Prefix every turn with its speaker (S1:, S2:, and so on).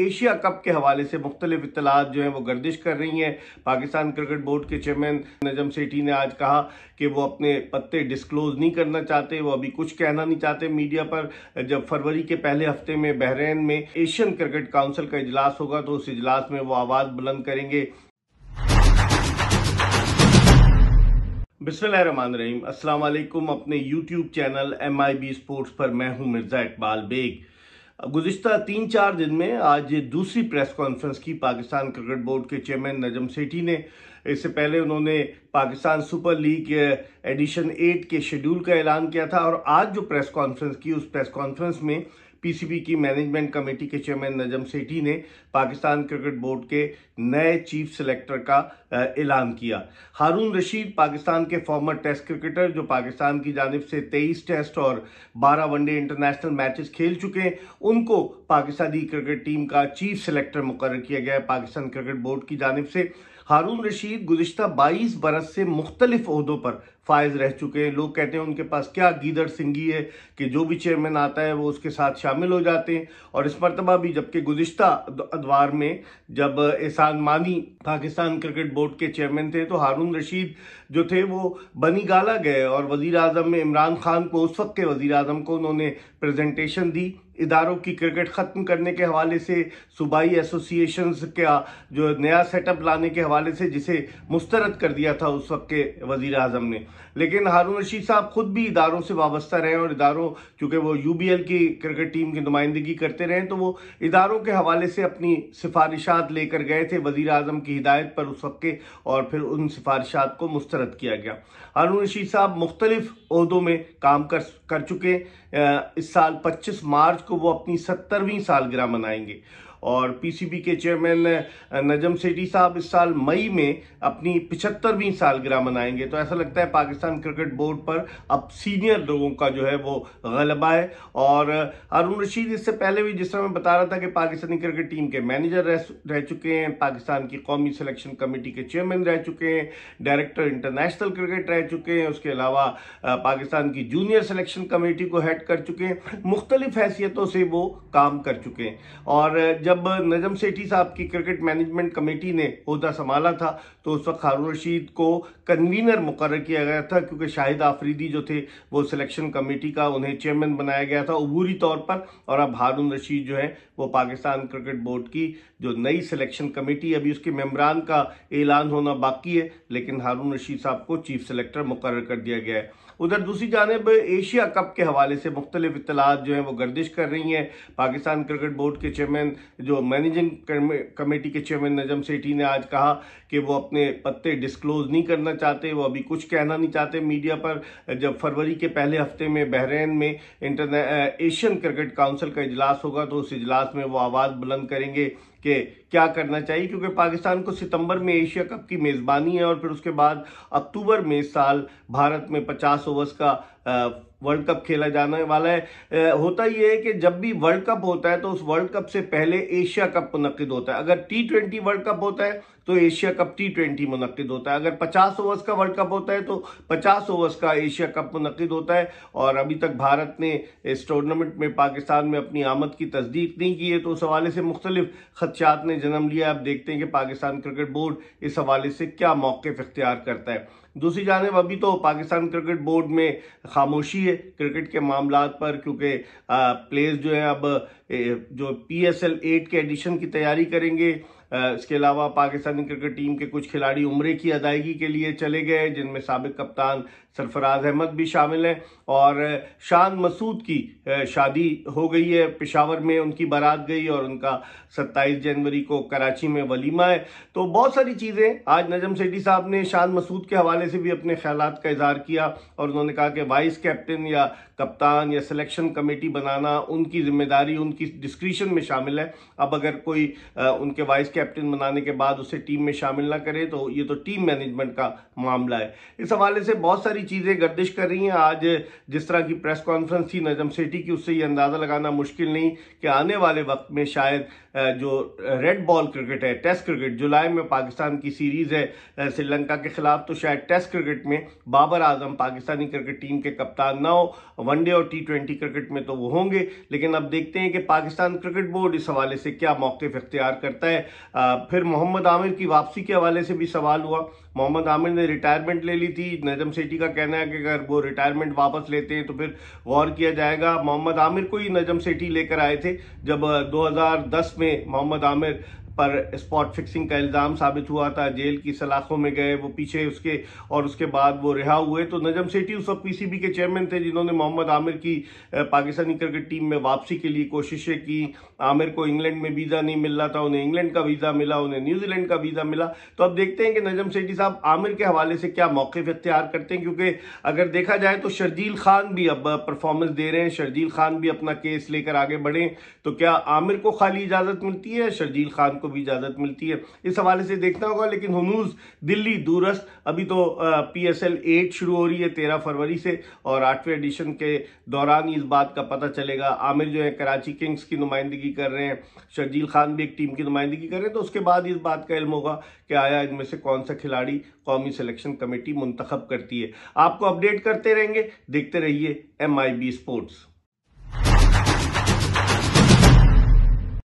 S1: Asia cup के हवाले से मुख्तलिफ इतलात जो है वो गर्दिश कर रही हैं पाकिस्तान क्रिकेट बोर्ड के चेयरमैन नजम सेठी ने आज कहा कि वो अपने पत्ते डिस्क्लोज नहीं करना चाहते वो अभी कुछ कहना नहीं चाहते मीडिया पर जब फरवरी के पहले हफ्ते में बहरीन में एशियन क्रिकेट काउंसिल का इजलास होगा तो उस इजलास में वो आवाज़ बुलंद करेंगे बिस्मिल्लाहमान रहीम अस्सलाम वालेकुम अपने YouTube channel M I B sports पर मैं हूँ मिर्ज़ा इकबाल बेग गुजशत तीन चार दिन में आज दूसरी प्रेस कॉन्फ्रेंस की पाकिस्तान क्रिकेट बोर्ड के चेयरमैन नजम सेठी ने इससे पहले उन्होंने Pakistan super league edition eight के शेड्यूल का ऐलान किया था और आज जो प्रेस कॉन्फ्रेंस की उस प्रेस कॉन्फ्रेंस में पीसीबी की मैनेजमेंट कमेटी के चेयरमैन नजम सेठी ने पाकिस्तान क्रिकेट बोर्ड के नए चीफ सिलेक्टर का ऐलान किया हारून रशीद पाकिस्तान के फॉर्मर टेस्ट क्रिकेटर जो पाकिस्तान की जानब से तेईस टेस्ट और बारह वनडे इंटरनेशनल मैचेस खेल चुके हैं उनको पाकिस्तानी क्रिकेट टीम का चीफ सिलेक्टर मुकर किया गया है पाकिस्तान क्रिकेट बोर्ड की जानब से हारून रशीद गुजशत 22 बरस से मुख्तलिफ अहदों पर फायज रह चुके हैं लोग कहते हैं उनके पास क्या गीदड़ सिंगी है कि जो भी चेयरमैन आता है वो उसके साथ शामिल हो जाते हैं और इस मरतबा भी जबकि गुजशत अदवार में जब एहसान मानी पाकिस्तान क्रिकेट बोर्ड के चेयरमैन थे तो हारून रशीद जो थे वो बनी गाला गए और वजीर अजम में इमरान खान को उस वक्त के वजीर अजम को उन्होंने प्रेजेंटेशन दी इदारों की क्रिकेट ख़त्म करने के हवाले से सूबाई एसोसिएशन का जो नया सेटअप लाने के हवाले से जिसे मुस्तरद कर दिया था उस वक्त के वज़ी अजम ने लेकिन हारून रशीद साहब खुद भी इदारों से वाबस्ता रहे और इदारों चूँकि वो यू बी एल की क्रिकेट टीम की नुमाइंदगी करते रहे तो वो इदारों के हवाले से अपनी सिफारिशात लेकर गए थे वजीर अजम की हिदायत पर उस वक्त और फिर उन सिफारिशात को मुस्तरद किया गया हारून रशीद साहब मुख्तलिफ में काम कर कर चुके इस साल पच्चीस मार्च को वो अपनी सत्तरवीं सालगिरह मनाएंगे और पीसीबी के चेयरमैन नजम सेठी साहब इस साल मई में अपनी पिछहत्तरवीं सालगिरह मनाएंगे तो ऐसा लगता है पाकिस्तान क्रिकेट बोर्ड पर अब सीनियर लोगों का जो है वो गलबा है और अरुण रशीद इससे पहले भी जिस तरह मैं बता रहा था कि पाकिस्तानी क्रिकेट टीम के मैनेजर रह, रह चुके हैं पाकिस्तान की कौमी सिलेक्शन कमेटी के चेयरमैन रह चुके हैं डायरेक्टर इंटरनेशनल क्रिकेट रह चुके हैं उसके अलावा पाकिस्तान की जूनियर सिलेक्शन कमेटी को हेड कर चुके हैं मुख्तलिफ हैसियतों से वो काम कर चुके हैं और जब जब नजम सेठी साहब की क्रिकेट मैनेजमेंट कमेटी ने अहदा संभाला था तो उस वक्त हारून रशीद को कन्वीनर मुकर किया गया था क्योंकि शाहिद आफरीदी जो थे वो सिलेक्शन कमेटी का उन्हें चेयरमैन बनाया गया था अबूरी तौर पर और अब हारून रशीद जो है वो पाकिस्तान क्रिकेट बोर्ड की जो नई सिलेक्शन कमेटी अभी उसके मेम्बरान का ऐलान होना बाकी है लेकिन हारून रशीद साहब को चीफ सेलेक्टर मुकर कर दिया गया है उधर दूसरी जानब एशिया कप के हवाले से मुख्तलिफ इतलात जो हैं वो गर्दिश कर रही हैं पाकिस्तान क्रिकेट बोर्ड के चेयरमैन जो मैनेजिंग कमेटी के चेयरमैन नजम सेठी ने आज कहा कि वो अपने पत्ते डिस्क्लोज नहीं करना चाहते वो अभी कुछ कहना नहीं चाहते मीडिया पर जब फरवरी के पहले हफ्ते में बहरीन में इंटरने एशियन क्रिकेट काउंसिल का इजलास होगा तो उस इजलास में वो आवाज़ बुलंद करेंगे कि क्या करना चाहिए क्योंकि पाकिस्तान को सितंबर में एशिया कप की मेज़बानी है और फिर उसके बाद अक्टूबर में इस साल भारत में 50 ओवर्स का वर्ल्ड कप खेला जाने वाला है होता यह है कि जब भी वर्ल्ड कप होता है तो उस वर्ल्ड कप से पहले एशिया कप मुनद होता है अगर टी ट्वेंटी वर्ल्ड कप होता है तो एशिया कप टी ट्वेंटी मुनद होता है अगर 50 ओवर्स का वर्ल्ड कप होता है तो 50 ओवर्स का एशिया कप मुनद होता है और अभी तक भारत ने इस टूर्नामेंट में पाकिस्तान में अपनी आमद की तस्दीक नहीं की है तो उस हवाले से मुख्तलिफ खदशात ने जन्म लिया अब देखते हैं कि पाकिस्तान क्रिकेट बोर्ड इस हवाले से क्या मौक़ इख्तियार करता है दूसरी जानब अभी तो पाकिस्तान क्रिकेट बोर्ड में खामोशी है क्रिकेट के मामला पर क्योंकि प्लेयर्स जो है अब जो पी एस एल एट के एडिशन की तैयारी करेंगे इसके अलावा पाकिस्तानी क्रिकेट टीम के कुछ खिलाड़ी उम्र की अदायगी के लिए चले गए जिनमें सबक कप्तान सरफराज अहमद भी शामिल हैं और शान मसूद की शादी हो गई है पेशावर में उनकी बारात गई और उनका 27 जनवरी को कराची में वलीमा है तो बहुत सारी चीज़ें आज नजम सेठी साहब ने शान मसूद के हवाले से भी अपने ख्याल का इजहार किया और उन्होंने कहा कि वाइस कैप्टन या कप्तान या सिलेक्शन कमेटी बनाना उनकी जिम्मेदारी उनकी डिस्क्रिशन में शामिल है अब अगर कोई उनके वाइस कैप्टन बनाने के बाद उसे टीम में शामिल ना करे तो ये तो टीम मैनेजमेंट का मामला है इस हवाले से बहुत सारी चीज़ें गर्दिश कर रही हैं आज जिस तरह की प्रेस कॉन्फ्रेंस थी नजम सेठी की उससे ये अंदाज़ा लगाना मुश्किल नहीं कि आने वाले वक्त में शायद जो रेड बॉल क्रिकेट है टेस्ट क्रिकेट जुलाई में पाकिस्तान की सीरीज़ है श्रीलंका के खिलाफ तो शायद टेस्ट क्रिकेट में बाबर आजम पाकिस्तानी क्रिकेट टीम के कप्तान ना हो वनडे और टी ट्वेंटी क्रिकेट में तो वो होंगे लेकिन अब देखते हैं कि पाकिस्तान क्रिकेट बोर्ड इस हवाले से क्या मौकफ इख्तियार करता है फिर मोहम्मद आमिर की वापसी के हवाले से भी सवाल हुआ मोहम्मद आमिर ने रिटायरमेंट ले ली थी नजम सेठी का कहना है कि अगर वो रिटायरमेंट वापस लेते हैं तो फिर वॉर किया जाएगा मोहम्मद आमिर को ही नजम सेठी लेकर आए थे जब 2010 में मोहम्मद आमिर पर स्पॉट फिक्सिंग का इल्ज़ाम साबित हुआ था जेल की सलाखों में गए वो पीछे उसके और उसके बाद वो रिहा हुए तो नजम सेठी उस वक्त पीसीबी के चेयरमैन थे जिन्होंने मोहम्मद आमिर की पाकिस्तानी क्रिकेट टीम में वापसी के लिए कोशिशें की आमिर को इंग्लैंड में वीज़ा नहीं मिल रहा था उन्हें इंग्लैंड का वीज़ा मिला उन्हें न्यूजीलैंड का वीज़ा मिला तो अब देखते हैं कि नजम सेठी साहब आमिर के हवाले से क्या मौक़ इख्तियार करते हैं क्योंकि अगर देखा जाए तो शर्जील खान भी अब परफॉर्मेंस दे रहे हैं शर्जील खान भी अपना केस लेकर आगे बढ़े तो क्या आमिर को खाली इजाज़त मिलती है शर्जील खान को भी इजाजत मिलती है इस हवाले से देखना होगा लेकिन हनूज दिल्ली दूरस्थ अभी तो पी एस एल एट शुरू हो रही है तेरह फरवरी से और आठवें एडिशन के दौरान इस बात का पता चलेगा आमिर जो है कराची किंग्स की नुमाइंदगी कर रहे हैं शर्जील खान भी एक टीम की नुमाइंदगी कर रहे हैं तो उसके बाद इस बात का इल्म होगा कि आया इनमें से कौन सा खिलाड़ी कौमी सिलेक्शन कमेटी मुंतखब करती है आपको अपडेट करते रहेंगे देखते रहिए एम आई बी स्पोर्ट्स